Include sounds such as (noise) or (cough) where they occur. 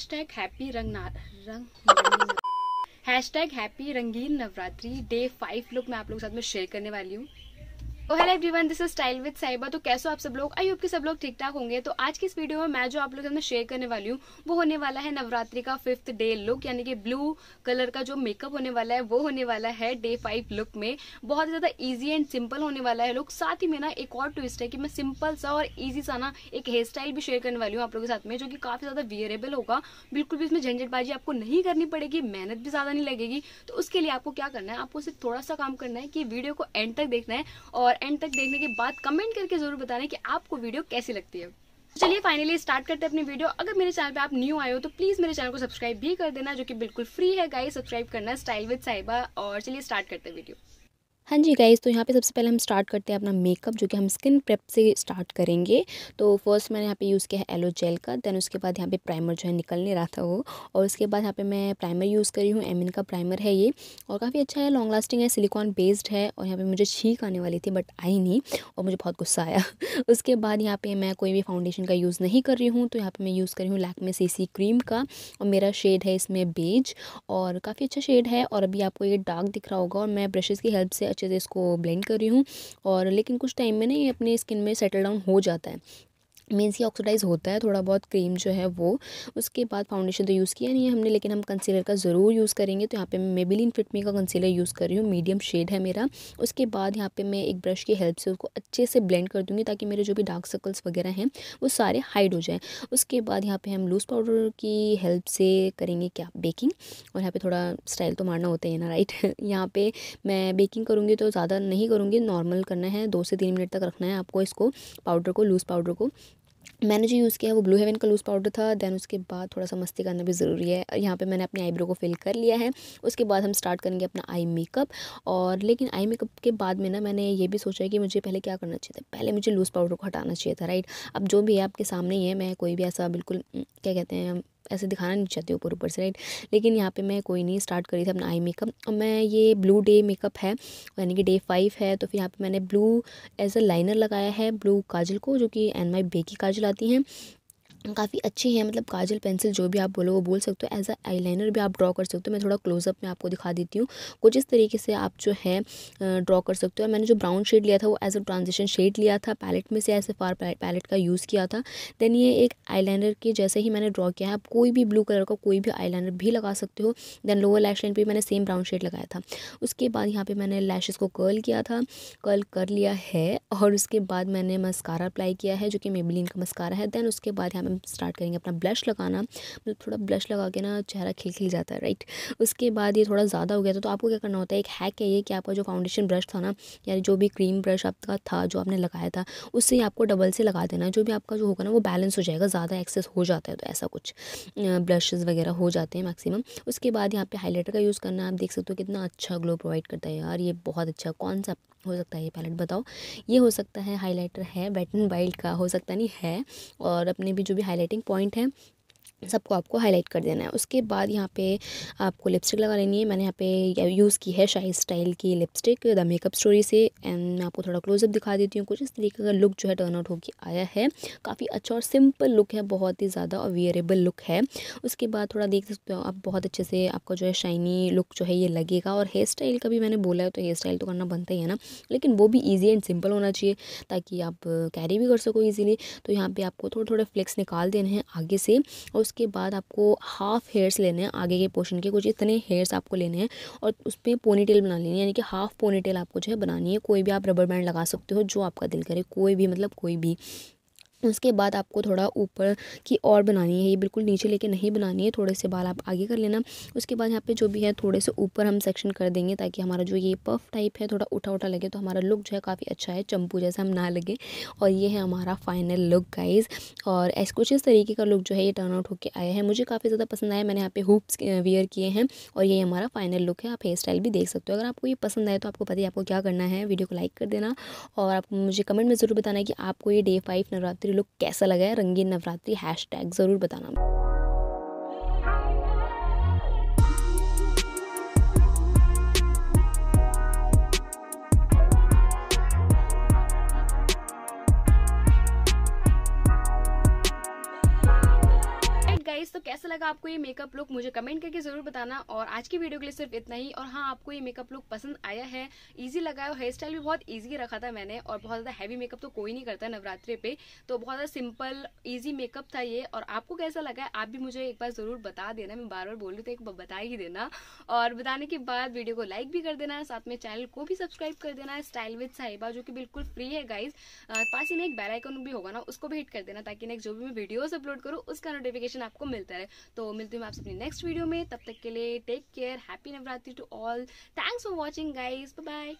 hashtag happy रंग hashtag happy रंगीन Navratri day five look मैं आप लोगों के साथ में शेयर करने वाली हूँ hello everyone this is style with Saiba तो कैसे आप सब लोग आई होप कि सब लोग ठीक ठाक होंगे तो आज की इस वीडियो में मैं जो आप लोग सामने शेयर करने वाली हूँ वो होने वाला है नवरात्रि का फिफ्थ डे लुक यानी कि ब्लू कलर का जो मेकअप होने वाला है वो होने वाला है डे फाइव लुक में बहुत ज्यादा ईजी एंड सिंपल होने वाला है लुक साथ ही में ना एक और ट्विस्ट है कि मैं सिंपल सा और ईजी सा ना एक हेयर स्टाइल भी शेयर करने वाली हूँ आप लोगों के साथ में जो कि काफी ज्यादा वियरेबल होगा बिल्कुल भी इसमें झंझटबाजी आपको नहीं करनी पड़ेगी मेहनत भी ज्यादा नहीं लगेगी तो उसके लिए आपको क्या करना है आपको सिर्फ थोड़ा सा काम करना है कि वीडियो को एंड तक देखना है और एंड तक देखने के बाद कमेंट करके जरूर बताना कि आपको वीडियो कैसी लगती है चलिए फाइनली स्टार्ट करते हैं अपनी वीडियो अगर मेरे चैनल पे आप न्यू आए हो तो प्लीज मेरे चैनल को सब्सक्राइब भी कर देना जो कि बिल्कुल फ्री है गाइस सब्सक्राइब करना स्टाइल विद साइबा और चलिए स्टार्ट करते हैं वीडियो हाँ जी गाइज़ तो यहाँ पे सबसे पहले हम स्टार्ट करते हैं अपना मेकअप जो कि हम स्किन प्रेप से स्टार्ट करेंगे तो फर्स्ट मैंने यहाँ पे यूज़ किया है एलो जेल का देन उसके बाद यहाँ पे प्राइमर जो है निकलने रहा था वो और उसके बाद यहाँ पे मैं प्राइमर यूज़ करी हूँ एमिन का प्राइमर है ये और काफ़ी अच्छा है लॉन्ग लास्टिंग है सिलिकॉन बेस्ड है और यहाँ पर मुझे छीक आने वाली थी बट आई नहीं और मुझे बहुत गुस्सा आया (laughs) उसके बाद यहाँ पर मैं कोई भी फाउंडेशन का यूज़ नहीं कर रही हूँ तो यहाँ पर मैं यूज़ करी हूँ लैकमे सी क्रीम का और मेरा शेड है इसमें बेज और काफ़ी अच्छा शेड है और अभी आपको ये डार्क दिख रहा होगा और मैं ब्रशेज़ की हेल्प से अच्छे से इसको ब्लेंड कर रही हूँ और लेकिन कुछ टाइम में ना ये अपनी स्किन में सेटल डाउन हो जाता है मीन्स ये ऑक्सीडाइज होता है थोड़ा बहुत क्रीम जो है वो उसके बाद फाउंडेशन तो यूज़ किया नहीं है हमने लेकिन हम कंसीलर का ज़रूर यूज़ करेंगे तो यहाँ पे मैं मेबिलिन फिटमी का कंसीलर यूज़ कर रही हूँ मीडियम शेड है मेरा उसके बाद यहाँ पे मैं एक ब्रश की हेल्प से उसको अच्छे से ब्लेंड कर दूँगी ताकि मेरे जो भी डार्क सर्कल्स वगैरह हैं वो सारे हाइड हो जाएँ उसके बाद यहाँ पर हम लूज़ पाउडर की हेल्प से करेंगे क्या बेकिंग और यहाँ पर थोड़ा स्टाइल तो मारना होता है ना राइट (laughs) यहाँ पर मैं बेकिंग करूँगी तो ज़्यादा नहीं करूँगी नॉर्मल करना है दो से तीन मिनट तक रखना है आपको इसको पाउडर को लूज़ पाउडर को मैंने जो यूज़ किया है वो ब्लू हेवन का लूज़ पाउडर था दैन उसके बाद थोड़ा सा मस्ती करना भी ज़रूरी है यहाँ पे मैंने अपने आईब्रो को फिल कर लिया है उसके बाद हम स्टार्ट करेंगे अपना आई मेकअप और लेकिन आई मेकअप के बाद में ना मैंने ये भी सोचा कि मुझे पहले क्या करना चाहिए था पहले मुझे लूज़ पाउडर को हटाना चाहिए था राइट अब जो भी है आपके सामने ही है मैं कोई भी ऐसा बिल्कुल क्या कहते हैं ऐसे दिखाना नहीं चाहती ऊपर ऊपर से राइट लेकिन यहाँ पे मैं कोई नहीं स्टार्ट करी थी अपना आई मेकअप और मैं ये ब्लू डे मेकअप है यानी कि डे फाइव है तो फिर यहाँ पर मैंने ब्लू एज अ लाइनर लगाया है ब्लू काजल को जो कि एन माई बेकी काजल आती हैं काफ़ी अच्छी है मतलब काजल पेंसिल जो भी आप बोलो वो बोल सकते हो एज अ आईलाइनर भी आप ड्रॉ कर सकते हो मैं थोड़ा क्लोजअप में आपको दिखा देती हूँ कुछ इस तरीके से आप जो है ड्रॉ कर सकते हो और मैंने जो ब्राउन शेड लिया था वो एज अ ट्रांजिशन शेड लिया था पैलेट में से ऐसे फार पैलेट का यूज़ किया था देन ये एक लाइनर के जैसे ही मैंने ड्रॉ किया है आप कोई भी ब्लू कलर का कोई भी लाइनर भी लगा सकते हो देन लोअर लैश लाइन पर मैंने सेम ब्राउन शेड लगाया था उसके बाद यहाँ पर मैंने लैशेज़ को कर्ल किया था कर्ल कर लिया है और उसके बाद मैंने मस्कारा अप्लाई किया है जो कि मेबलिन का मस्कारा है देन उसके बाद यहाँ हम स्टार्ट करेंगे अपना ब्लश लगाना मतलब थोड़ा ब्लश लगा के ना चेहरा खिल खिल जाता है राइट उसके बाद ये थोड़ा ज़्यादा हो गया था तो आपको क्या करना होता है एक हैक है ये कि आपका जो फाउंडेशन ब्रश था ना यानी जो भी क्रीम ब्रश आपका था जो आपने लगाया था उससे ही आपको डबल से लगा देना जो भी आपका जो होगा ना वो बैलेंस हो जाएगा ज़्यादा एक्सेस हो जाता है तो ऐसा कुछ ब्लशेज़ वगैरह हो जाते हैं मैक्सिमम उसके बाद यहाँ पे हाईलाइटर का यूज़ करना आप देख सकते हो कितना अच्छा ग्लो प्रोवाइड करता है यार ये बहुत अच्छा कौन सा हो सकता है ये पैलेट बताओ ये हो सकता है हाईलाइटर है वेट वाइल्ड का हो सकता नहीं है और अपने भी जो भी हाईलाइटिंग पॉइंट हैं सबको आपको हाईलाइट कर देना है उसके बाद यहाँ पे आपको लिपस्टिक लगा लेनी है मैंने यहाँ पे यूज़ की है शाही स्टाइल की लिपस्टिक द मेकअप स्टोरी से एंड मैं आपको थोड़ा क्लोजअप दिखा देती हूँ कुछ इस तरीके का लुक जो है टर्न आउट होकर आया है काफ़ी अच्छा और सिंपल लुक है बहुत ही ज़्यादा और लुक है उसके बाद थोड़ा देख सकते हो आप बहुत अच्छे से आपका जो है शाइनी लुक जो है ये लगेगा और हेयर स्टाइल का भी मैंने बोला है तो हेयर स्टाइल तो करना बनता ही है ना लेकिन वो भी ईजी एंड सिंपल होना चाहिए ताकि आप कैरी भी कर सको ईजिली तो यहाँ पर आपको थोड़े थोड़े फ्लिक्स निकाल देने हैं आगे से और उसके बाद आपको हाफ हेयर्स लेने हैं आगे के पोर्शन के कुछ इतने हेयर्स आपको लेने हैं और उस पर पोनी टेल बना लेनी है यानी कि हाफ पोनी टेल आपको जो है बनानी है कोई भी आप रबर बैंड लगा सकते हो जो आपका दिल करे कोई भी मतलब कोई भी उसके बाद आपको थोड़ा ऊपर की और बनानी है ये बिल्कुल नीचे लेके नहीं बनानी है थोड़े से बाल आप आगे कर लेना उसके बाद यहाँ पे जो भी है थोड़े से ऊपर हम सेक्शन कर देंगे ताकि हमारा जो ये पफ टाइप है थोड़ा उठा उठा लगे तो हमारा लुक जो है काफ़ी अच्छा है चंपू जैसा हम ना लगे और ये है हमारा फाइनल लुक गाइज और ऐसे कुछ इस तरीके का लुक जो है ये टर्न आउट होकर आया है मुझे काफ़ी ज़्यादा पसंद आया मैंने यहाँ पे हुप्स वेयर किए हैं और ये हमारा फाइनल लुक है आप हेयर स्टाइल भी देख सकते हो अगर आपको ये पसंद आए तो आपको पता ही आपको क्या करना है वीडियो को लाइक कर देना और आप मुझे कमेंट में ज़रूर बताना कि आपको ये day five Navratri Navratri look कैसा लगा है रंगीन नवरात्रि हैश ज़रूर बताना तो कैसा लगा आपको ये मेकअप लुक मुझे कमेंट करके जरूर बताना और आज की वीडियो के लिए सिर्फ इतना ही और हाँ आपको ये मेकअप लुक पसंद आया है ईजी लगा है और हेयर स्टाइल भी बहुत ईजी रखा था मैंने और बहुत ज़्यादा हैवी मेकअप तो कोई नहीं करता नवरात्रि पे तो बहुत ज़्यादा सिंपल ईजी मेकअप था ये और आपको कैसा लगा है आप भी मुझे एक बार ज़रूर बता देना मैं बार बार बोल रही तो एक बार बता ही देना और बताने के बाद वीडियो को लाइक भी कर देना साथ में चैनल को भी सब्सक्राइब कर देना स्टाइल विद साहिबा जो कि बिल्कुल फ्री है गाइज पास ही नहीं एक बेलाइकन भी होगा ना उसको भी हिट कर देना ताकि नेक्स्ट जो भी मैं वीडियोज अपलोड करूँ उसका नोटिफिकेशन आपको मिलता होता रहे तो मिलती हूँ आपसे अपनी नेक्स्ट वीडियो में तब तक के लिए take care happy Navratri to all thanks for watching guys bye